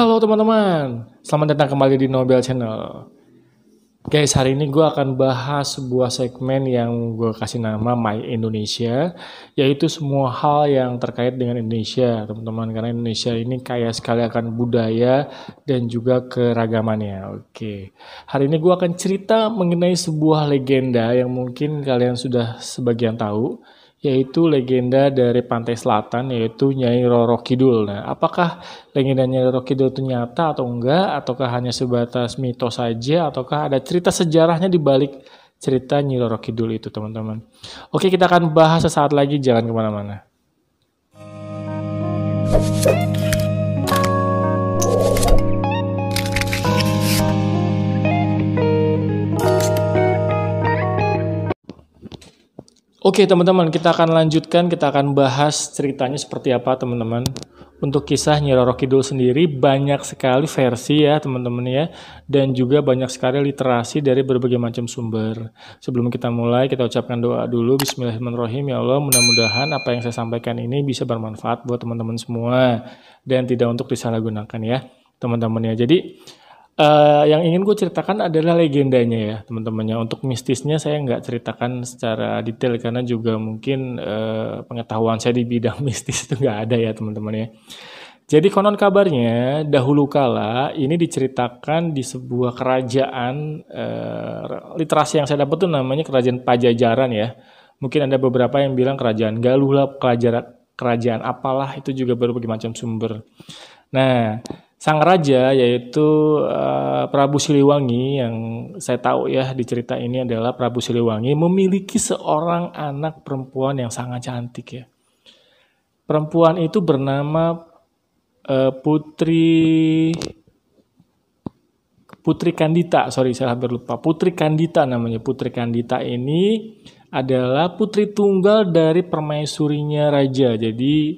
Halo teman-teman, selamat datang kembali di Nobel Channel. Guys, hari ini gue akan bahas sebuah segmen yang gue kasih nama My Indonesia, yaitu semua hal yang terkait dengan Indonesia, teman-teman. Karena Indonesia ini kaya sekali akan budaya dan juga keragamannya. Oke, hari ini gue akan cerita mengenai sebuah legenda yang mungkin kalian sudah sebagian tahu, yaitu legenda dari pantai selatan yaitu Nyai Roro Kidul. Nah, apakah legenda Nyai Roro Kidul itu nyata atau enggak ataukah hanya sebatas mitos saja ataukah ada cerita sejarahnya di balik cerita Nyai Roro Kidul itu, teman-teman. Oke, kita akan bahas sesaat lagi, jangan kemana mana Oke teman-teman, kita akan lanjutkan, kita akan bahas ceritanya seperti apa teman-teman. Untuk kisah Nyi Roro Kidul sendiri banyak sekali versi ya teman-teman ya dan juga banyak sekali literasi dari berbagai macam sumber. Sebelum kita mulai, kita ucapkan doa dulu bismillahirrahmanirrahim ya Allah, mudah-mudahan apa yang saya sampaikan ini bisa bermanfaat buat teman-teman semua dan tidak untuk disalahgunakan ya teman-teman ya. Jadi Eh, yang ingin gue ceritakan adalah legendanya ya teman-temannya. Untuk mistisnya saya nggak ceritakan secara detail karena juga mungkin uh, pengetahuan saya di bidang mistis itu nggak ada ya teman-teman ya. Jadi konon kabarnya dahulu kala ini diceritakan di sebuah kerajaan uh, literasi yang saya dapat tuh namanya kerajaan Pajajaran ya. Mungkin ada beberapa yang bilang kerajaan Galuh lah, kerajaan kerajaan apalah itu juga berbagai macam sumber. Nah, sang raja yaitu uh, Prabu Siliwangi yang saya tahu ya di cerita ini adalah Prabu Siliwangi memiliki seorang anak perempuan yang sangat cantik ya. Perempuan itu bernama uh, Putri Putri Kandita, sorry saya hampir lupa. Putri Kandita namanya. Putri Kandita ini adalah putri tunggal dari permaisurinya raja. Jadi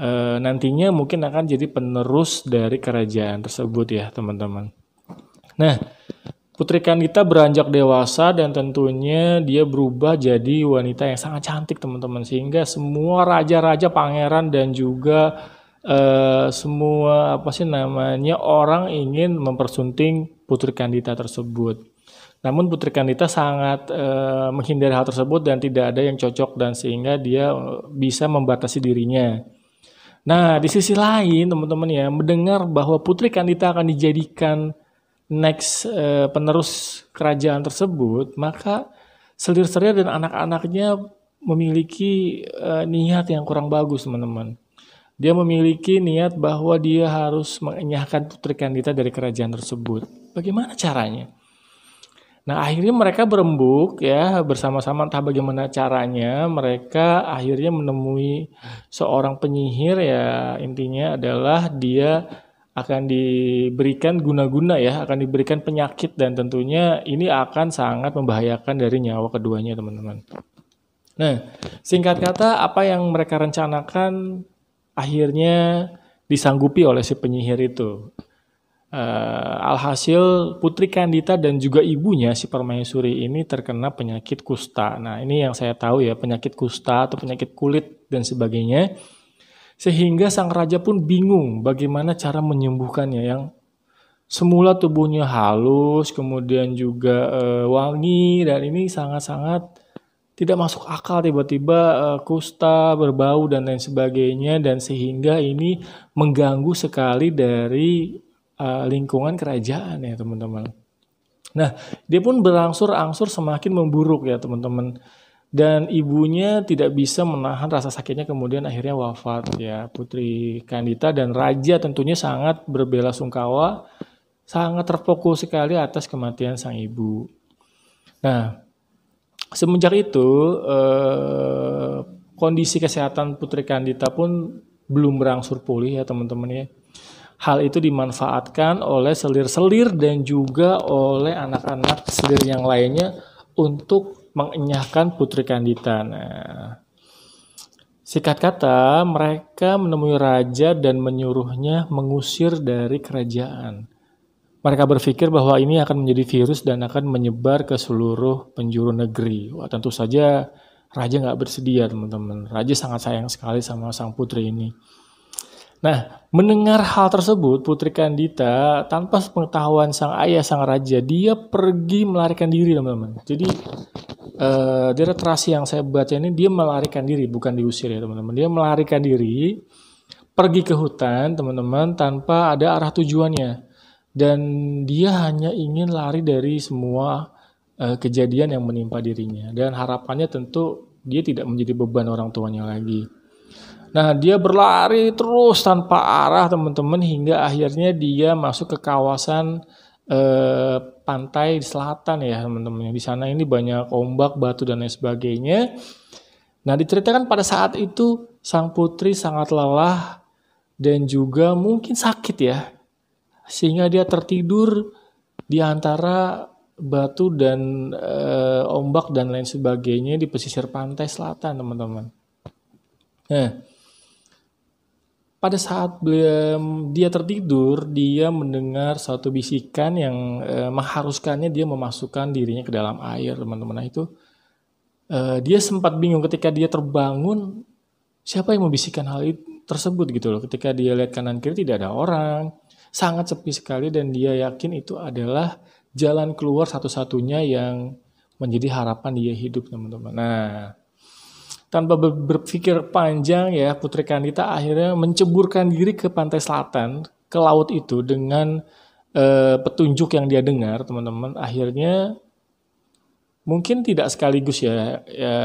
e, nantinya mungkin akan jadi penerus dari kerajaan tersebut ya teman-teman. Nah, Putri Kandita beranjak dewasa dan tentunya dia berubah jadi wanita yang sangat cantik teman-teman sehingga semua raja-raja pangeran dan juga e, semua apa sih namanya orang ingin mempersunting putri Kandita tersebut. Namun putri Kandita sangat e, menghindari hal tersebut dan tidak ada yang cocok dan sehingga dia bisa membatasi dirinya. Nah, di sisi lain teman-teman ya, mendengar bahwa Putri Kandita akan dijadikan next eh, penerus kerajaan tersebut, maka selir-selir dan anak-anaknya memiliki eh, niat yang kurang bagus, teman-teman. Dia memiliki niat bahwa dia harus mengenyahkan Putri Kandita dari kerajaan tersebut. Bagaimana caranya? Nah akhirnya mereka berembuk ya bersama-sama entah bagaimana caranya mereka akhirnya menemui seorang penyihir ya intinya adalah dia akan diberikan guna-guna ya akan diberikan penyakit dan tentunya ini akan sangat membahayakan dari nyawa keduanya teman-teman. Nah singkat kata apa yang mereka rencanakan akhirnya disanggupi oleh si penyihir itu. Uh, alhasil putri Kandita dan juga ibunya si Permaisuri ini terkena penyakit kusta. Nah ini yang saya tahu ya penyakit kusta atau penyakit kulit dan sebagainya. Sehingga sang raja pun bingung bagaimana cara menyembuhkannya yang semula tubuhnya halus kemudian juga uh, wangi dan ini sangat-sangat tidak masuk akal tiba-tiba uh, kusta berbau dan lain sebagainya dan sehingga ini mengganggu sekali dari uh, lingkungan kerajaan ya teman-teman. Nah, dia pun berangsur-angsur semakin memburuk ya teman-teman. Dan ibunya tidak bisa menahan rasa sakitnya kemudian akhirnya wafat ya. Putri Kandita dan Raja tentunya sangat berbela sungkawa, sangat terfokus sekali atas kematian sang ibu. Nah, semenjak itu eh, kondisi kesehatan Putri Kandita pun belum berangsur pulih ya teman-teman ya hal itu dimanfaatkan oleh selir-selir dan juga oleh anak-anak selir yang lainnya untuk mengenyahkan Putri Kandita. Nah, Sikat kata, mereka menemui raja dan menyuruhnya mengusir dari kerajaan. Mereka berpikir bahwa ini akan menjadi virus dan akan menyebar ke seluruh penjuru negeri. Wah, tentu saja raja nggak bersedia, teman-teman. Raja sangat sayang sekali sama sang putri ini. Nah, mendengar hal tersebut, Putri Kandita tanpa pengetahuan sang ayah, sang raja, dia pergi melarikan diri, teman-teman. Jadi, uh, eh, dari terasi yang saya baca ini, dia melarikan diri, bukan diusir ya, teman-teman. Dia melarikan diri, pergi ke hutan, teman-teman, tanpa ada arah tujuannya. Dan dia hanya ingin lari dari semua uh, kejadian yang menimpa dirinya. Dan harapannya tentu dia tidak menjadi beban orang tuanya lagi. Nah, dia berlari terus tanpa arah, teman-teman, hingga akhirnya dia masuk ke kawasan eh, pantai di selatan ya, teman-teman. Di sana ini banyak ombak, batu dan lain sebagainya. Nah, diceritakan pada saat itu sang putri sangat lelah dan juga mungkin sakit ya. Sehingga dia tertidur di antara batu dan eh, ombak dan lain sebagainya di pesisir pantai selatan, teman-teman. Nah, pada saat dia tertidur, dia mendengar satu bisikan yang e, mengharuskannya dia memasukkan dirinya ke dalam air, teman-teman. Nah, itu e, dia sempat bingung ketika dia terbangun, siapa yang membisikkan hal itu tersebut gitu loh. Ketika dia lihat kanan kiri tidak ada orang, sangat sepi sekali dan dia yakin itu adalah jalan keluar satu-satunya yang menjadi harapan dia hidup, teman-teman. Nah, tanpa berpikir panjang ya Putri Kandita akhirnya menceburkan diri ke pantai selatan, ke laut itu dengan eh, petunjuk yang dia dengar teman-teman. Akhirnya mungkin tidak sekaligus ya, ya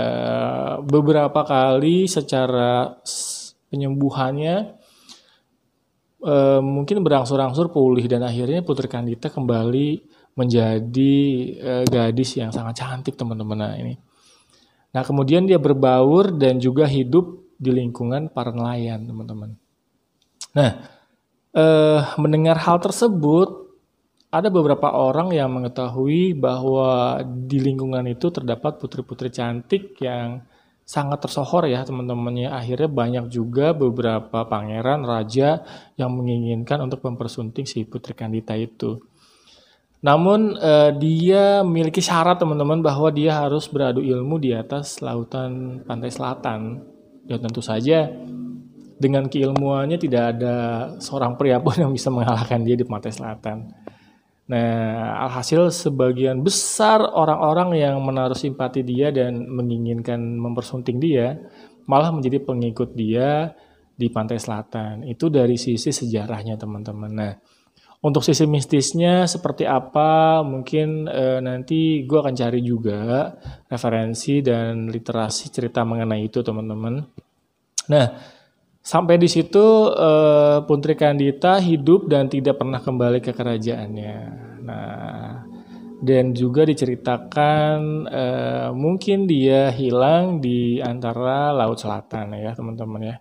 beberapa kali secara penyembuhannya e, mungkin berangsur-angsur pulih dan akhirnya Putri Kandita kembali menjadi e, gadis yang sangat cantik teman-teman nah ini Nah, kemudian dia berbaur dan juga hidup di lingkungan para nelayan, teman-teman. Nah, eh, mendengar hal tersebut, ada beberapa orang yang mengetahui bahwa di lingkungan itu terdapat putri-putri cantik yang sangat tersohor ya teman-temannya. Akhirnya banyak juga beberapa pangeran, raja yang menginginkan untuk mempersunting si Putri Kandita itu. Namun uh, dia memiliki syarat teman-teman bahwa dia harus beradu ilmu di atas lautan pantai selatan. Ya tentu saja dengan keilmuannya tidak ada seorang pria pun yang bisa mengalahkan dia di pantai selatan. Nah, alhasil sebagian besar orang-orang yang menaruh simpati dia dan menginginkan mempersunting dia malah menjadi pengikut dia di pantai selatan. Itu dari sisi sejarahnya teman-teman. Nah, untuk sisi mistisnya seperti apa, mungkin e, nanti gue akan cari juga referensi dan literasi cerita mengenai itu, teman-teman. Nah, sampai di situ e, Putri Kandita hidup dan tidak pernah kembali ke kerajaannya. Nah, dan juga diceritakan e, mungkin dia hilang di antara laut selatan ya, teman-teman ya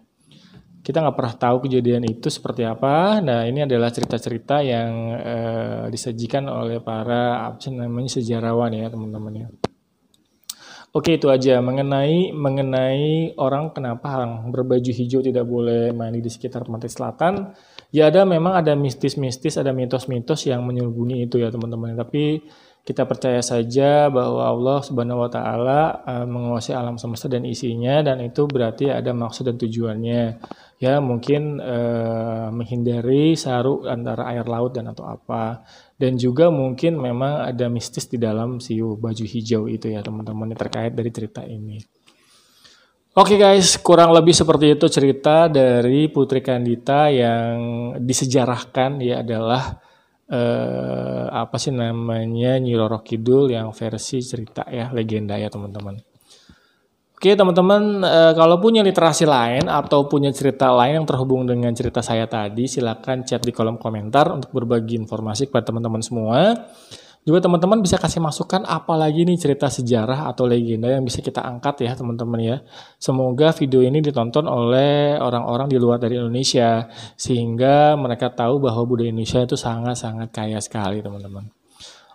kita nggak pernah tahu kejadian itu seperti apa. Nah ini adalah cerita-cerita yang eh, disajikan oleh para apa namanya sejarawan ya teman-teman ya. Oke itu aja mengenai mengenai orang kenapa orang berbaju hijau tidak boleh mandi di sekitar pantai selatan. Ya ada memang ada mistis-mistis, ada mitos-mitos yang menyelubungi itu ya teman-teman. Ya. Tapi kita percaya saja bahwa Allah Subhanahu wa taala eh, menguasai alam semesta dan isinya dan itu berarti ada maksud dan tujuannya. Ya, mungkin eh, menghindari saru antara air laut dan atau apa. Dan juga mungkin memang ada mistis di dalam siu baju hijau itu ya, teman-teman terkait dari cerita ini. Oke okay guys, kurang lebih seperti itu cerita dari Putri Kandita yang disejarahkan ya adalah eh, apa sih namanya Nyi Kidul yang versi cerita ya legenda ya teman-teman. Oke teman-teman, eh, kalau punya literasi lain atau punya cerita lain yang terhubung dengan cerita saya tadi, silakan chat di kolom komentar untuk berbagi informasi kepada teman-teman semua. Juga teman-teman bisa kasih masukan apalagi ini cerita sejarah atau legenda yang bisa kita angkat ya teman-teman ya. Semoga video ini ditonton oleh orang-orang di luar dari Indonesia sehingga mereka tahu bahwa budaya Indonesia itu sangat-sangat kaya sekali teman-teman.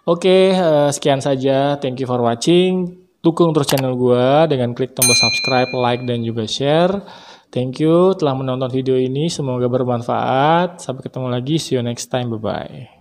Oke, eh, sekian saja. Thank you for watching. Dukung terus channel gue dengan klik tombol subscribe, like, dan juga share. Thank you telah menonton video ini. Semoga bermanfaat. Sampai ketemu lagi. See you next time. Bye-bye.